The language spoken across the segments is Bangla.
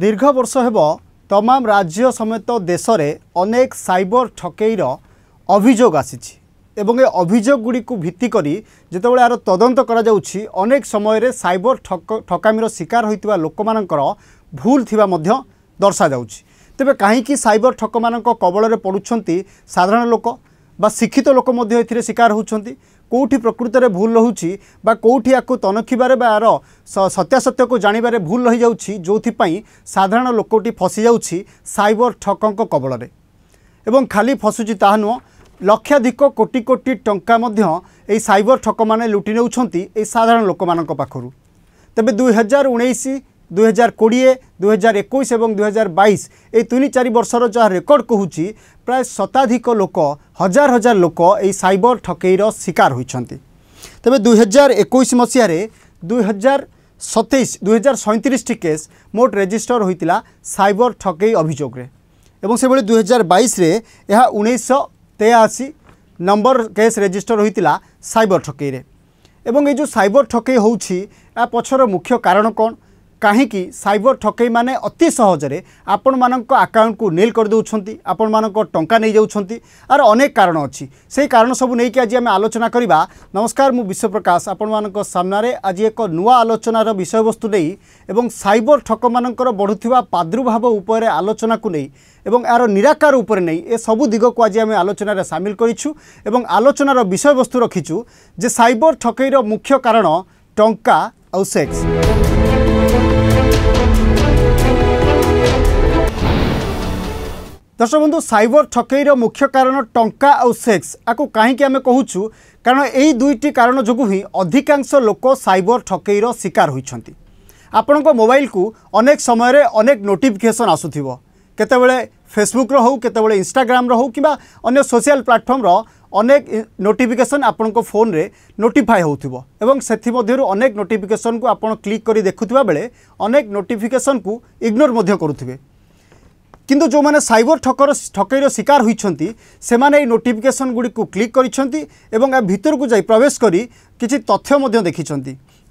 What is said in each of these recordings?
ଦୀର୍ଘ ବର୍ଷ ହେବ ତମାମ ରାଜ୍ୟ ସମେତ ଦେଶରେ ଅନେକ ସାଇବର ଠକେଇର ଅଭିଯୋଗ ଆସିଛି ଏବଂ ଏ ଅଭିଯୋଗଗୁଡ଼ିକୁ ଭିତ୍ତି କରି ଯେତେବେଳେ ଏହାର ତଦନ୍ତ କରାଯାଉଛି ଅନେକ ସମୟରେ ସାଇବର ଠକ ଠକାମିର ଶିକାର ହୋଇଥିବା ଲୋକମାନଙ୍କର ଭୁଲ ଥିବା ମଧ୍ୟ ଦର୍ଶାଯାଉଛି ତେବେ କାହିଁକି ସାଇବର ଠକମାନଙ୍କ କବଳରେ ପଡ଼ୁଛନ୍ତି ସାଧାରଣ ଲୋକ ବା ଶିକ୍ଷିତ ଲୋକ ମଧ୍ୟ ଏଥିରେ ଶିକାର ହେଉଛନ୍ତି କେଉଁଠି ପ୍ରକୃତରେ ଭୁଲ ରହୁଛି ବା କେଉଁଠି ଆକୁ ତନଖିବାରେ ବା ଆର ସତ୍ୟାସତ୍ୟକୁ ଜାଣିବାରେ ଭୁଲ ରହିଯାଉଛି ଯେଉଁଥିପାଇଁ ସାଧାରଣ ଲୋକଟି ଫସିଯାଉଛି ସାଇବର ଠକଙ୍କ କବଳରେ ଏବଂ ଖାଲି ଫସୁଛି ତାହା ନୁହଁ ଲକ୍ଷାଧିକ କୋଟି କୋଟି ଟଙ୍କା ମଧ୍ୟ ଏହି ସାଇବର ଠକମାନେ ଲୁଟି ନେଉଛନ୍ତି ଏହି ସାଧାରଣ ଲୋକମାନଙ୍କ ପାଖରୁ ତେବେ ଦୁଇହଜାର ଉଣେଇଶ দুই হাজার কোড়িয়ে দুই হাজার একুশ এবং দুই হাজার বাইশ এই তিন চারি বর্ষর যা রেকর্ড কুচি প্রায় শতাধিক লোক হাজার হাজার লোক এই সাইবর ঠকেইর শিকার হয়েছেন তবে দুই হাজার একুশ মশায় দুই হাজার সতেইশ দুই হাজার সৈতিরিশটি কেস মোট রেজিষ্টর হয়েছিল সাইবর ঠকেই অভিযোগে এবং সেভাবে দুই হাজার বাইশে এহা উনিশশো তেয়াশি নম্বর কেস রেজিষ্টর হয়েছিল সাইবর ঠকেইরে এবং এই যে সাইবর ঠকেই হচ্ছে এ পছর মুখ্য কারণ কোণ କାହିଁକି ସାଇବର ଠକେଇମାନେ ଅତି ସହଜରେ ଆପଣମାନଙ୍କ ଆକାଉଣ୍ଟକୁ ନିଲ୍ କରିଦେଉଛନ୍ତି ଆପଣମାନଙ୍କ ଟଙ୍କା ନେଇଯାଉଛନ୍ତି ଆର ଅନେକ କାରଣ ଅଛି ସେହି କାରଣ ସବୁ ନେଇକି ଆଜି ଆମେ ଆଲୋଚନା କରିବା ନମସ୍କାର ମୁଁ ବିଶ୍ୱପ୍ରକାଶ ଆପଣମାନଙ୍କ ସାମ୍ନାରେ ଆଜି ଏକ ନୂଆ ଆଲୋଚନାର ବିଷୟବସ୍ତୁ ନେଇ ଏବଂ ସାଇବର ଠକମାନଙ୍କର ବଢ଼ୁଥିବା ପ୍ରାଦୁର୍ଭାବ ଉପରେ ଆଲୋଚନାକୁ ନେଇ এবং এর নিরাকার উপরে নেই এ সবু দিগক আজ আমি আলোচনার সামিল করেছু এবং আলোচনার বিষয়বস্তু রখিছু যে সাইবর ঠকেইর মুখ্য কারণ টঙ্কা আউ সেক্স ଦର୍ଶକ ବନ୍ଧୁ ସାଇବର ଠକେଇର ମୁଖ୍ୟ କାରଣ ଟଙ୍କା ଆଉ ସେକ୍ସ ଆକୁ କାହିଁକି ଆମେ କହୁଛୁ କାରଣ ଏହି ଦୁଇଟି କାରଣ ଯୋଗୁଁ ହିଁ ଅଧିକାଂଶ ଲୋକ ସାଇବର ଠକେଇର ଶିକାର ହୋଇଛନ୍ତି ଆପଣଙ୍କ ମୋବାଇଲକୁ ଅନେକ ସମୟରେ ଅନେକ ନୋଟିଫିକେସନ୍ ଆସୁଥିବ କେତେବେଳେ ଫେସବୁକ୍ର ହେଉ କେତେବେଳେ ଇନଷ୍ଟାଗ୍ରାମ୍ର ହେଉ କିମ୍ବା ଅନ୍ୟ ସୋସିଆଲ୍ ପ୍ଲାଟଫର୍ମର অনেক নোটিফিকেসন আপনার ফোনে নোটিফাই হোক এবং সেমধ্যে অনেক নোটিফিকেসন কু আপনার ক্লিক করে দেখুবা বেড়ে অনেক নোটিফিকেসন কু ইগনোর করুবে কিন্তু যে সাইবর ঠকর ঠকইর শিকার হয়েছেন সে এই নোটিফিকেসন গুড়ি ক্লিক করেছেন এবং এ ভিতরক যাই প্রবেশ করে কিছু তথ্য দেখিছেন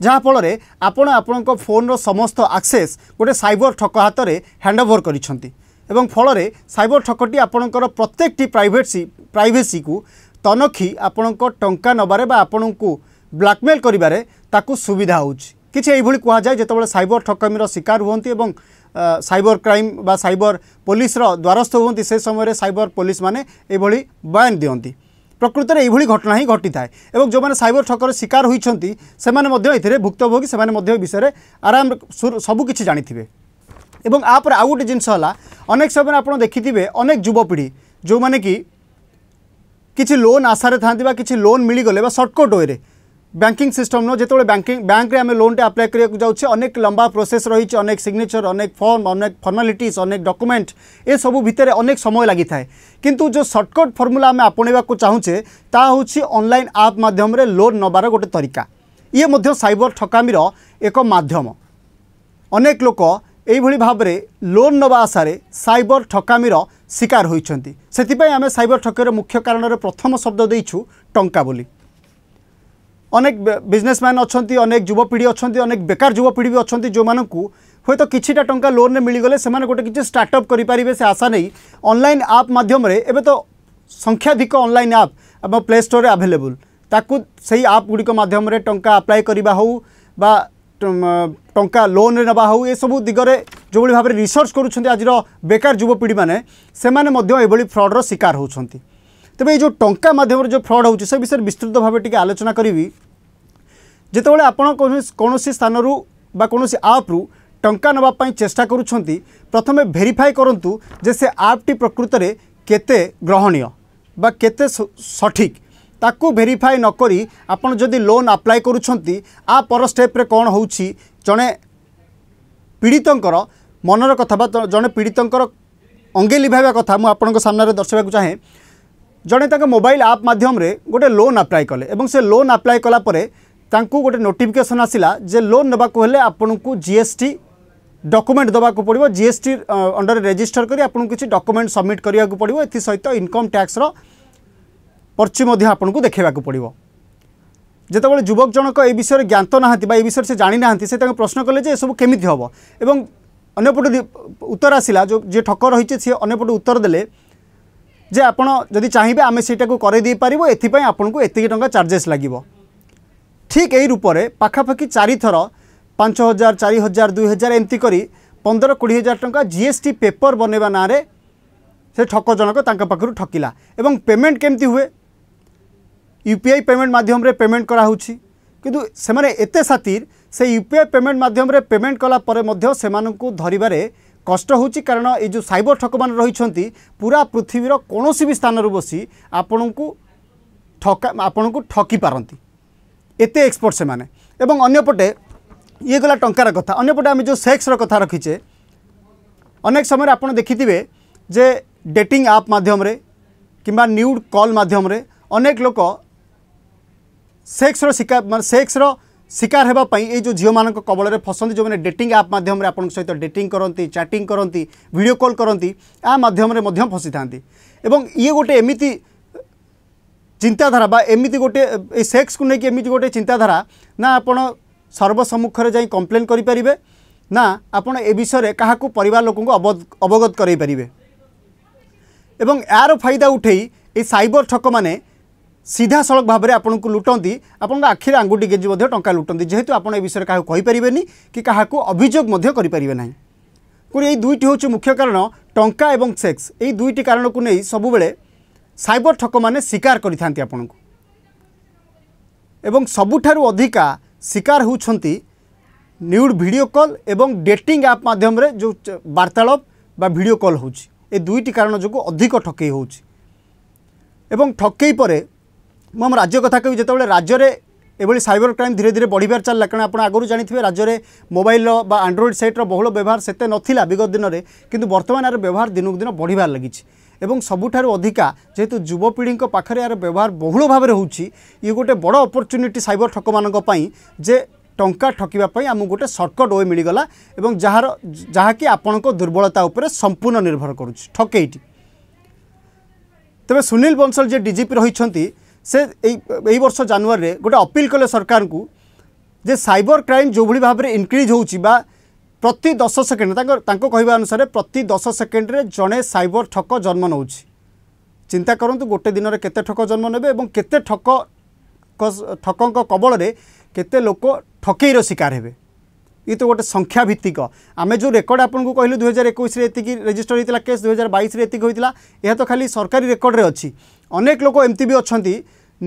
ଯାହାଫଳରେ ଆପଣ ଆପଣଙ୍କ ଫୋନ୍ର ସମସ୍ତ ଆକ୍ସେସ୍ ଗୋଟେ ସାଇବର ଠକ ହାତରେ ହ୍ୟାଣ୍ଡଓଭର୍ କରିଛନ୍ତି ଏବଂ ଫଳରେ ସାଇବର ଠକଟି ଆପଣଙ୍କର ପ୍ରତ୍ୟେକଟି ପ୍ରାଇଭେସି ପ୍ରାଇଭେସିକୁ তনখি আপনার টঙ্কা নবার বা আপনার ব্লাকমেল করবার তাকে সুবিধা হচ্ছে কিছু এইভাবে কুহযায় যেতবে সাইবর ঠকামির শিকার হুম এবং সাইবর ক্রাইম বা সাইবর পুলিশর দ্বারস্থ হুম সে সময় সাইবর পুলিশ মানে এইভাবে বয়ান দিকে প্রকৃতির এইভাবে ঘটনা হি ঘটি থাকে এবং যে সাইবর ঠকর শিকার হয়েছেন সে এতে ভুক্তভোগী সে বিষয়ে আরাম সবুকিছি জাঁথে এবং আপরে আউ গোটে জিনিস হল অনেক সময় আপনার দেখিবে অনেক যুবপিঢ়ি যে কি କିଛି ଲୋନ୍ ଆଶାରେ ଥାନ୍ତି ବା କିଛି ଲୋନ୍ ମିଳିଗଲେ ବା ସର୍ଟକଟ୍ ୱେରେ ବ୍ୟାଙ୍କିଂ ସିଷ୍ଟମ୍ର ଯେତେବେଳେ ବ୍ୟାଙ୍କିଂ ବ୍ୟାଙ୍କରେ ଆମେ ଲୋନ୍ଟେ ଆପ୍ଲାଏ କରିବାକୁ ଯାଉଛେ ଅନେକ ଲମ୍ବା ପ୍ରୋସେସ୍ ରହିଛି ଅନେକ ସିଗ୍ନେଚର୍ ଅନେକ ଫର୍ମ ଅନେକ ଫର୍ମାଲିଟିଜ୍ ଅନେକ ଡକୁମେଣ୍ଟ ଏସବୁ ଭିତରେ ଅନେକ ସମୟ ଲାଗିଥାଏ କିନ୍ତୁ ଯେଉଁ ସର୍ଟକଟ୍ ଫର୍ମୁଲା ଆମେ ଆପଣେଇବାକୁ ଚାହୁଁଛେ ତାହା ହେଉଛି ଅନଲାଇନ୍ ଆପ୍ ମାଧ୍ୟମରେ ଲୋନ୍ ନେବାର ଗୋଟେ ତରିକା ଇଏ ମଧ୍ୟ ସାଇବର ଠକାମିର ଏକ ମାଧ୍ୟମ ଅନେକ ଲୋକ এইভাবে ভাবে লোন নেওয়া আশায় সাইবর ঠকামির শিকার হয়েছেন সেপাই আমি সাইবর ঠকের মুখ্য কারণের প্রথম শব্দ দিয়েছু টঙ্কা বলে অনেক বিজনেসম্যান অনেক অনেক যুবপিঢ়ি অনেক বেকার যুবপিঢ়ি বি অনেক যে হয়তো কিছুটা টঙ্কা লোন্রে মিলিগলে সে গোটে কিছু স্টার্টঅপ করে পারে সে আশা নেই অনলাইন আপ মাধ্যমে এবে তো সংখ্যাধিক অনলাইন আপ আমার প্লে স্টোরে আভেলেবল তাকে সেই আপ গুড়ি মাধ্যমে টঙ্কা আপ্লাই করা হোক বা ଟଙ୍କା ଲୋନ୍ରେ ନେବା ହେଉ ଏସବୁ ଦିଗରେ ଯେଉଁଭଳି ଭାବରେ ରିସର୍ଚ୍ଚ କରୁଛନ୍ତି ଆଜିର ବେକାର ଯୁବପିଢ଼ିମାନେ ସେମାନେ ମଧ୍ୟ ଏଭଳି ଫ୍ରଡ଼ର ଶିକାର ହେଉଛନ୍ତି ତେବେ ଏଇ ଯେଉଁ ଟଙ୍କା ମାଧ୍ୟମରେ ଯେଉଁ ଫ୍ରଡ଼୍ ହେଉଛି ସେ ବିଷୟରେ ବିସ୍ତୃତ ଭାବେ ଟିକେ ଆଲୋଚନା କରିବି ଯେତେବେଳେ ଆପଣ କୌଣସି ସ୍ଥାନରୁ ବା କୌଣସି ଆପ୍ରୁ ଟଙ୍କା ନେବା ପାଇଁ ଚେଷ୍ଟା କରୁଛନ୍ତି ପ୍ରଥମେ ଭେରିଫାଏ କରନ୍ତୁ ଯେ ସେ ଆପ୍ଟି ପ୍ରକୃତରେ କେତେ ଗ୍ରହଣୀୟ ବା କେତେ ସଠିକ୍ ତାକୁ ଭେରିଫାଏ ନକରି ଆପଣ ଯଦି ଲୋନ୍ ଆପ୍ଲାଏ କରୁଛନ୍ତି ଆ ପର ଷ୍ଟେପ୍ରେ କ'ଣ ହେଉଛି ଜଣେ ପୀଡ଼ିତଙ୍କର ମନର କଥା ବା ଜଣେ ପୀଡ଼ିତଙ୍କର ଅଙ୍ଗେ ଲିଭାଇବା କଥା ମୁଁ ଆପଣଙ୍କ ସାମ୍ନାରେ ଦର୍ଶାଇବାକୁ ଚାହେଁ ଜଣେ ତାଙ୍କ ମୋବାଇଲ୍ ଆପ୍ ମାଧ୍ୟମରେ ଗୋଟେ ଲୋନ୍ ଆପ୍ଲାଏ କଲେ ଏବଂ ସେ ଲୋନ୍ ଆପ୍ଲାଏ କଲା ପରେ ତାଙ୍କୁ ଗୋଟେ ନୋଟିଫିକେସନ୍ ଆସିଲା ଯେ ଲୋନ୍ ନେବାକୁ ହେଲେ ଆପଣଙ୍କୁ G S T GST document দেওয়া পড়ব জিএসটি অন্ডরে রেজিষ্টর করে আপনার কিছু ডকুমেন্ট সবমিট করা পড়ব এসে ଇନକମ୍ ଟ୍ୟାକ୍ସର পর্চি মধ্যে আপনার দেখাইবা পড়ব যেতবে যুবক জনক এই বিষয়ে জ্ঞাত না বা এই বিষয়ে সে জাঁ না সে তাকে প্রশ্ন কলে যে এসব কমিটি হব এবং অন্যপটে উত্তর আসিলা যে ঠক রয়েছে সে অন্যপটে উত্তর দেলে যে আপনার যদি চাইবে আমি সেইটা করাই দিয়ে পারিব এপাই আপনার এতকি টাকা চার্জেস লাগিব ঠিক এই রূপরে পাখাপাখি চারিথর পাঁচ হাজার চারি হাজার দুই হাজার এমতি করে পনেরো কোড়ি হাজার টাকা জিএসটি পেপর বনাইবা নাঁরে সে ঠক জনক তাঁর পাখু ঠকিলা এবং পেমেন্ট কেমতি হুয়ে ୟୁପିଆଇ ପେମେଣ୍ଟ ମାଧ୍ୟମରେ ପେମେଣ୍ଟ କରାହେଉଛି କିନ୍ତୁ ସେମାନେ ଏତେ ସାତିର ସେ ୟୁପିଆଇ ପେମେଣ୍ଟ ମାଧ୍ୟମରେ ପେମେଣ୍ଟ କଲା ପରେ ମଧ୍ୟ ସେମାନଙ୍କୁ ଧରିବାରେ କଷ୍ଟ ହେଉଛି କାରଣ ଏଇ ଯେଉଁ ସାଇବର ଠକମାନେ ରହିଛନ୍ତି ପୁରା ପୃଥିବୀର କୌଣସି ବି ସ୍ଥାନରୁ ବସି ଆପଣଙ୍କୁ ଠକା ଆପଣଙ୍କୁ ଠକି ପାରନ୍ତି ଏତେ ଏକ୍ସପର୍ଟ ସେମାନେ ଏବଂ ଅନ୍ୟପଟେ ଇଏ ଗଲା ଟଙ୍କାର କଥା ଅନ୍ୟପଟେ ଆମେ ଯେଉଁ ସେକ୍ସର କଥା ରଖିଛେ ଅନେକ ସମୟରେ ଆପଣ ଦେଖିଥିବେ ଯେ ଡେଟିଂ ଆପ୍ ମାଧ୍ୟମରେ କିମ୍ବା ନ୍ୟୁଡ଼୍ କଲ୍ ମାଧ୍ୟମରେ ଅନେକ ଲୋକ ସେକ୍ସର ଶିକାର ମାନେ ସେକ୍ସର ଶିକାର ହେବା ପାଇଁ ଏଇ ଯେଉଁ ଝିଅମାନଙ୍କ କବଳରେ ଫସନ୍ତି ଯେଉଁମାନେ ଡେଟିଂ ଆପ୍ ମାଧ୍ୟମରେ ଆପଣଙ୍କ ସହିତ ଡେଟିଂ କରନ୍ତି ଚାଟିଂ କରନ୍ତି ଭିଡ଼ିଓ କଲ୍ କରନ୍ତି ଏହା ମାଧ୍ୟମରେ ମଧ୍ୟ ଫସିଥାନ୍ତି ଏବଂ ଇଏ ଗୋଟେ ଏମିତି ଚିନ୍ତାଧାରା ବା ଏମିତି ଗୋଟେ ଏଇ ସେକ୍ସକୁ ନେଇକି ଏମିତି ଗୋଟେ ଚିନ୍ତାଧାରା ନା ଆପଣ ସର୍ବସମ୍ମୁଖରେ ଯାଇ କମ୍ପ୍ଲେନ୍ କରିପାରିବେ ନା ଆପଣ ଏ ବିଷୟରେ କାହାକୁ ପରିବାର ଲୋକଙ୍କୁ ଅବଗତ କରାଇପାରିବେ ଏବଂ ଏହାର ଫାଇଦା ଉଠାଇ ଏଇ ସାଇବର ଠକମାନେ ସିଧାସଳଖ ଭାବରେ ଆପଣଙ୍କୁ ଲୁଟନ୍ତି ଆପଣଙ୍କ ଆଖିରେ ଆଙ୍ଗୁଠି ଗେଞ୍ଜି ମଧ୍ୟ ଟଙ୍କା ଲୁଟନ୍ତି ଯେହେତୁ ଆପଣ ଏ ବିଷୟରେ କାହାକୁ କହିପାରିବେନି କି କାହାକୁ ଅଭିଯୋଗ ମଧ୍ୟ କରିପାରିବେ ନାହିଁ ପୁଣି ଏଇ ଦୁଇଟି ହେଉଛି ମୁଖ୍ୟ କାରଣ ଟଙ୍କା ଏବଂ ସେକ୍ସ ଏଇ ଦୁଇଟି କାରଣକୁ ନେଇ ସବୁବେଳେ ସାଇବର ଠକମାନେ ଶିକାର କରିଥାନ୍ତି ଆପଣଙ୍କୁ ଏବଂ ସବୁଠାରୁ ଅଧିକା ଶିକାର ହେଉଛନ୍ତି ନ୍ୟୁଡ଼୍ ଭିଡ଼ିଓ କଲ୍ ଏବଂ ଡେଟିଂ ଆପ୍ ମାଧ୍ୟମରେ ଯେଉଁ ବାର୍ତ୍ତାଳାପ ବା ଭିଡ଼ିଓ କଲ୍ ହେଉଛି ଏ ଦୁଇଟି କାରଣ ଯୋଗୁଁ ଅଧିକ ଠକେଇ ହେଉଛି ଏବଂ ଠକେଇ ପରେ ମୁଁ ଆମ ରାଜ୍ୟ କଥା କହିବି ଯେତେବେଳେ ରାଜ୍ୟରେ ଏଭଳି ସାଇବର କ୍ରାଇମ୍ ଧୀରେ ଧୀରେ ବଢ଼ିବାରେ ଚାଲିଲା କାରଣ ଆପଣ ଆଗରୁ ଜାଣିଥିବେ ରାଜ୍ୟରେ ମୋବାଇଲର ବା ଆଣ୍ଡ୍ରଏଡ଼୍ ସେଟ୍ର ବହୁଳ ବ୍ୟବହାର ସେତେ ନଥିଲା ବିଗତ ଦିନରେ କିନ୍ତୁ ବର୍ତ୍ତମାନ ଏହାର ବ୍ୟବହାର ଦିନକୁ ଦିନ ବଢ଼ିବାର ଲାଗିଛି ଏବଂ ସବୁଠାରୁ ଅଧିକା ଯେହେତୁ ଯୁବପିଢ଼ିଙ୍କ ପାଖରେ ଏହାର ବ୍ୟବହାର ବହୁଳ ଭାବରେ ହେଉଛି ଇଏ ଗୋଟେ ବଡ଼ ଅପରଚ୍ୟୁନିଟି ସାଇବର ଠକମାନଙ୍କ ପାଇଁ ଯେ ଟଙ୍କା ଠକିବା ପାଇଁ ଆମକୁ ଗୋଟେ ସର୍ଟକଟ୍ ୱେ ମିଳିଗଲା ଏବଂ ଯାହାର ଯାହାକି ଆପଣଙ୍କ ଦୁର୍ବଳତା ଉପରେ ସମ୍ପୂର୍ଣ୍ଣ ନିର୍ଭର କରୁଛି ଠକେଇଟି ତେବେ ସୁନୀଲ ବଂଶଲ ଯିଏ ଡିଜିପି ରହିଛନ୍ତି ᱥᱮ এই বর্ষ জানুয়ারে গটা আপিল কল সরকারକୁ যে সাইবার ক্রাইম জুবলি ভাবে ইনক্রিজ হউচি বা প্রতি 10 সেকেন্ডে তাং তাং কইবা অনুসারে প্রতি 10 সেকেন্ডে জনে সাইবার ঠক জন্ম নউচি চিন্তা করন্ত গটে দিনরে কতে ঠক জন্ম নেবে এবং কতে ঠক ঠকক কবলরে কতে লোক ঠকেৰ শিকার হে ଇଏ ତ ଗୋଟେ ସଂଖ୍ୟା ଭିତ୍ତିକ ଆମେ ଯେଉଁ ରେକର୍ଡ଼ ଆପଣଙ୍କୁ କହିଲୁ ଦୁଇ ହଜାର ଏକୋଇଶରେ ଏତିକି ରେଜିଷ୍ଟର ହୋଇଥିଲା କେସ୍ ଦୁଇ ହଜାର ବାଇଶରେ ଏତିକି ହୋଇଥିଲା ଏହା ତ ଖାଲି ସରକାରୀ ରେକର୍ଡ଼ରେ ଅଛି ଅନେକ ଲୋକ ଏମିତି ବି ଅଛନ୍ତି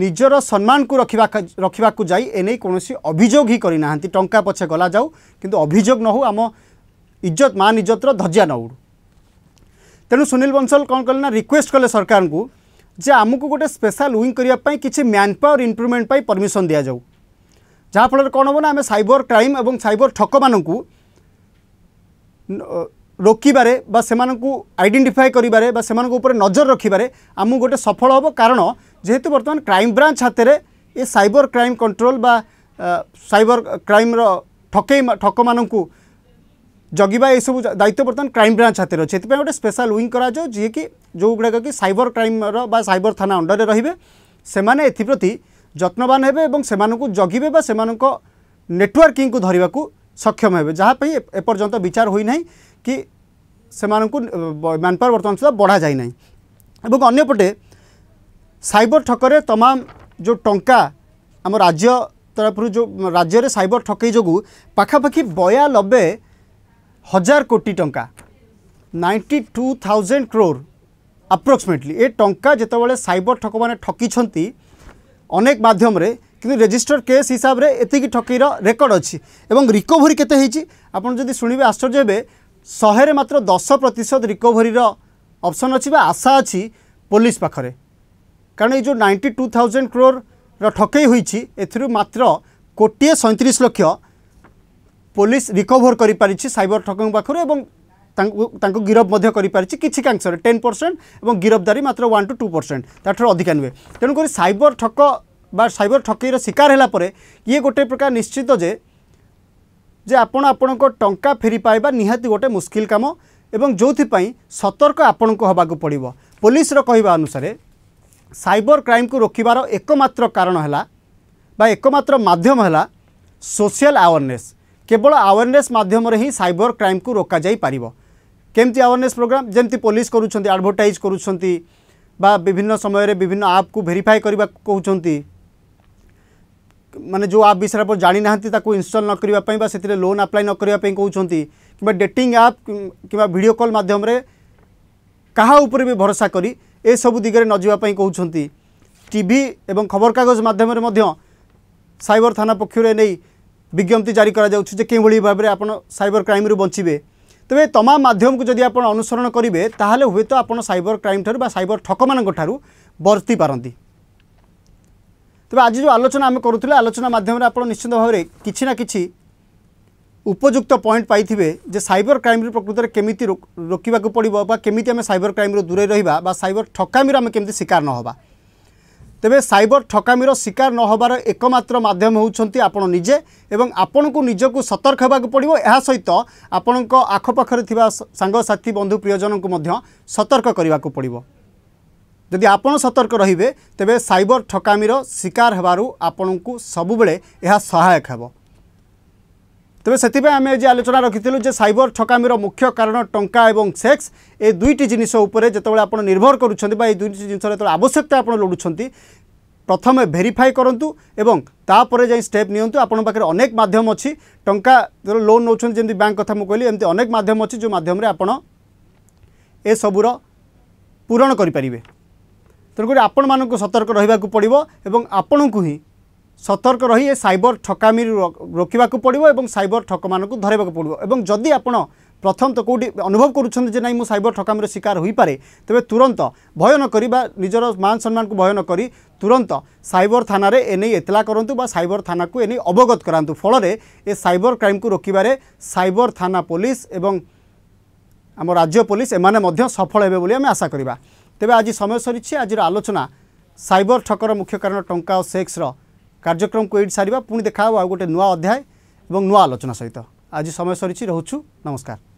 ନିଜର ସମ୍ମାନକୁ ରଖିବା ରଖିବାକୁ ଯାଇ ଏନେଇ କୌଣସି ଅଭିଯୋଗ ହିଁ କରିନାହାନ୍ତି ଟଙ୍କା ପଛେ ଗଲା ଯାଉ କିନ୍ତୁ ଅଭିଯୋଗ ନ ହେଉ ଆମ ଇଜ୍ଜତ ମାନ ଇଜ୍ଜତର ଧଜିଆ ନ ତେଣୁ ସୁନୀଲ ବଂଶଲ କ'ଣ କଲେ ନା ରିକ୍ୱେଷ୍ଟ କଲେ ସରକାରଙ୍କୁ ଯେ ଆମକୁ ଗୋଟେ ସ୍ପେଶାଲ୍ ୱିଙ୍ଗ କରିବା ପାଇଁ କିଛି ମ୍ୟାନ୍ ପାୱାର ଇମ୍ପ୍ରୁଭମେଣ୍ଟ ପାଇଁ ପରମିସନ୍ ଦିଆଯାଉ ଯାହାଫଳରେ କ'ଣ ହେବ ନା ଆମେ ସାଇବର କ୍ରାଇମ୍ ଏବଂ ସାଇବର ଠକମାନଙ୍କୁ ରୋକିବାରେ ବା ସେମାନଙ୍କୁ ଆଇଡେଣ୍ଟିଫାଏ କରିବାରେ ବା ସେମାନଙ୍କ ଉପରେ ନଜର ରଖିବାରେ ଆମକୁ ଗୋଟେ ସଫଳ ହେବ କାରଣ ଯେହେତୁ ବର୍ତ୍ତମାନ କ୍ରାଇମବ୍ରାଞ୍ଚ ହାତରେ ଏ ସାଇବର କ୍ରାଇମ୍ କଣ୍ଟ୍ରୋଲ ବା ସାଇବର କ୍ରାଇମ୍ର ଠକେଇ ଠକମାନଙ୍କୁ ଜଗିବା ଏସବୁ ଦାୟିତ୍ୱ ବର୍ତ୍ତମାନ କ୍ରାଇମବ୍ରାଞ୍ଚ ହାତରେ ଅଛି ସେଥିପାଇଁ ଗୋଟେ ସ୍ପେଶାଲ ୱିଙ୍ଗ କରାଯାଉ ଯିଏକି ଯେଉଁଗୁଡ଼ାକ କି ସାଇବର କ୍ରାଇମ୍ର ବା ସାଇବର ଥାନା ଅଣ୍ଡରରେ ରହିବେ ସେମାନେ ଏଥିପ୍ରତି যত্নবান হবে এবং সেমানকু জগিবে বা সেমানক নেটওয়ার্কিংকু ধরিবাকু সক্ষম হবে যাহাপাই এপর্যন্ত বিচার হই নাই কি সেমানকু ম্যানপাওয়ার বর্তমান সুদ্ধা বড়া যাই নাই এবং অন্যপটে সাইবর ঠকরে তমাম যে টঙ্কা ଆମ ରାଜ୍ୟ ତରଫରୁ ଯେଉଁ ରାଜ୍ୟରେ ସାଇବର ଠକେଇ ଯୋଗୁଁ ପାଖାପାଖି হাজার ହଜାର କୋଟି ଟଙ୍କା ନାଇଣ୍ଟି ଟୁ ଥାଉଜେଣ୍ଡ আপ্রক্সিমেটলি এ ଏ ଟଙ୍କା ଯେତେବେଳେ ସାଇବର ଠକମାନେ ଠକିଛନ୍ତି ଅନେକ ମାଧ୍ୟମରେ କିନ୍ତୁ ରେଜିଷ୍ଟର କେସ୍ ହିସାବରେ ଏତିକି ଠକେଇର ରେକର୍ଡ଼ ଅଛି ଏବଂ ରିକଭରି କେତେ ହେଇଛି ଆପଣ ଯଦି ଶୁଣିବେ ଆଶ୍ଚର୍ଯ୍ୟ ହେବେ ଶହେରେ ମାତ୍ର ଦଶ ପ୍ରତିଶତ ରିକଭରିର ଅପସନ୍ ଅଛି ବା ଆଶା ଅଛି ପୋଲିସ ପାଖରେ କାରଣ ଏଇ ଯେଉଁ ନାଇଣ୍ଟି ଟୁ ଥାଉଜେଣ୍ଡ କ୍ରୋର୍ର ଠକେଇ ହୋଇଛି ଏଥିରୁ ମାତ୍ର କୋଟିଏ ସଇଁତିରିଶ ଲକ୍ଷ ପୋଲିସ ରିକଭର କରିପାରିଛି ସାଇବର ଠକଙ୍କ ପାଖରୁ ଏବଂ ତାଙ୍କୁ ଗିରଫ ମଧ୍ୟ କରିପାରିଛି କିଛି କାଂଶରେ ଟେନ୍ ପରସେଣ୍ଟ ଏବଂ ଗିରଫଦାରୀ ମାତ୍ର ୱାନ୍ ଟୁ ଟୁ ପରସେଣ୍ଟ ତା'ଠାରୁ ଅଧିକା ନୁହେଁ ତେଣୁକରି ସାଇବର ଠକ ବା ସାଇବର ଠକେଇର ଶିକାର ହେଲା ପରେ ଇଏ ଗୋଟେ ପ୍ରକାର ନିଶ୍ଚିତ ଯେ ଯେ ଆପଣ ଆପଣଙ୍କ ଟଙ୍କା ଫେରି ପାଇବା ନିହାତି ଗୋଟେ ମୁସ୍କିଲ କାମ ଏବଂ ଯେଉଁଥିପାଇଁ ସତର୍କ ଆପଣଙ୍କୁ ହେବାକୁ ପଡ଼ିବ ପୋଲିସର କହିବା ଅନୁସାରେ ସାଇବର କ୍ରାଇମ୍କୁ ରୋକିବାର ଏକମାତ୍ର କାରଣ ହେଲା ବା ଏକମାତ୍ର ମାଧ୍ୟମ ହେଲା ସୋସିଆଲ ଆୱାରନେସ୍ କେବଳ ଆୱାରନେସ୍ ମାଧ୍ୟମରେ ହିଁ ସାଇବର କ୍ରାଇମ୍କୁ ରୋକାଯାଇପାରିବ केमती आवेरनेस प्रोग्राम जमी पुलिस करुँच आडभटाइज कर विभिन्न समय विभिन्न आप को भेरीफाए करने कहते माने जो आप विषय आप जाणी ना इनस्टल नक करने लोन आप्लाय नक कहते कि डेटिंग आप कि भिड कल मध्यम क्या भी भरोसा कर सबू दिगरे न जावाई कहते टी एवं खबरकगज मध्यम सैबर थाना पक्षर नहीं विज्ञप्ति जारी करा कर भाव में आप सबर क्राइम बचे তবে তমা মাধ্যমকে যদি আপনার অনুসরণ করবে তাহলে হুয়েত আপনার সাইবর ক্রাইম ঠার বা সাইবর ঠক মানুষ বর্তি পারতি তবে আজ যে আলোচনা আমি করুলে আলোচনা মাধ্যমে আপনার নিশ্চিত ভাবে কিছু না কিছু উপযুক্ত পয়েন্ট পাই যে সাইবর ক্রাইম প্রকৃতরে কেমিতি রোকিবাকু পড়ব বা কেমিতি আমি সাইবর ক্রাইম দূরে রহবা বা সাইবর ঠকামি আমি কেমিতি শিকার নহবা ତେବେ ସାଇବର ଠକାମିର ଶିକାର ନ ହେବାର ଏକମାତ୍ର ମାଧ୍ୟମ ହେଉଛନ୍ତି ଆପଣ ନିଜେ ଏବଂ ଆପଣଙ୍କୁ ନିଜକୁ ସତର୍କ ହେବାକୁ ପଡ଼ିବ ଏହା ସହିତ ଆପଣଙ୍କ ଆଖପାଖରେ ଥିବା ସାଙ୍ଗସାଥି ବନ୍ଧୁ ପ୍ରିୟଜନଙ୍କୁ ମଧ୍ୟ ସତର୍କ କରିବାକୁ ପଡ଼ିବ ଯଦି ଆପଣ ସତର୍କ ରହିବେ ତେବେ ସାଇବର ଠକାମିର ଶିକାର ହେବାରୁ ଆପଣଙ୍କୁ ସବୁବେଳେ ଏହା ସହାୟକ ହେବ তবে সেপা আমি আজ আলোচনা রাখি যে সাইবর ঠকামির মুখ্য কারণ টঙ্কা এবং সেক্স এই দুইটি জিনিস উপরে যেতবে আপনার নির্ভর করছেন বা এই দুইটি জিনিস যেত আবশ্যকতা আপনার লোড়ুচ্ছেন প্রথমে ভেরিফাই করতু এবং তাপরে যাই স্টেপ নিয়ন্তু আপনার পাখে অনেক মাধ্যম অছি টঙ্কা লোন নেছেন যেমন ব্যাঙ্ক কথা মু কলি এমনি অনেক মাধ্যম অছি আপনার এসবুর পূরণ করে পারে তেমক মানুষ সতর্ক রহবাকে পড়ব এবং আপনার হি ସତର୍କ ରହି ଏ ସାଇବର ଠକାମିରୁ ରୋକିବାକୁ ପଡ଼ିବ ଏବଂ ସାଇବର ଠକମାନଙ୍କୁ ଧରିବାକୁ ପଡ଼ିବ ଏବଂ ଯଦି ଆପଣ ପ୍ରଥମ ତ କେଉଁଠି ଅନୁଭବ କରୁଛନ୍ତି ଯେ ନାହିଁ ମୁଁ ସାଇବର ଠକାମିର ଶିକାର ହୋଇପାରେ ତେବେ ତୁରନ୍ତ ଭୟ ନ କରି ବା ନିଜର ମାନ ସମ୍ମାନକୁ ଭୟ ନ କରି ତୁରନ୍ତ ସାଇବର ଥାନାରେ ଏନେଇ ଏତଲା କରନ୍ତୁ ବା ସାଇବର ଥାନାକୁ ଏନେଇ ଅବଗତ କରାନ୍ତୁ ଫଳରେ ଏ ସାଇବର କ୍ରାଇମ୍କୁ ରୋକିବାରେ ସାଇବର ଥାନା ପୋଲିସ ଏବଂ ଆମ ରାଜ୍ୟ ପୋଲିସ ଏମାନେ ମଧ୍ୟ ସଫଳ ହେବେ ବୋଲି ଆମେ ଆଶା କରିବା ତେବେ ଆଜି ସମୟ ସରିଛି ଆଜିର ଆଲୋଚନା ସାଇବର ଠକର ମୁଖ୍ୟ କାରଣ ଟଙ୍କା ଓ ସେକ୍ସର କାର୍ଯ୍ୟକ୍ରମକୁ ଏଇଠି ସାରିବା ପୁଣି ଦେଖା ହେବ ଆଉ ଗୋଟେ ନୂଆ ଅଧ୍ୟାୟ ଏବଂ ନୂଆ ଆଲୋଚନା ସହିତ ଆଜି ସମୟ ସରିଛି ରହୁଛୁ ନମସ୍କାର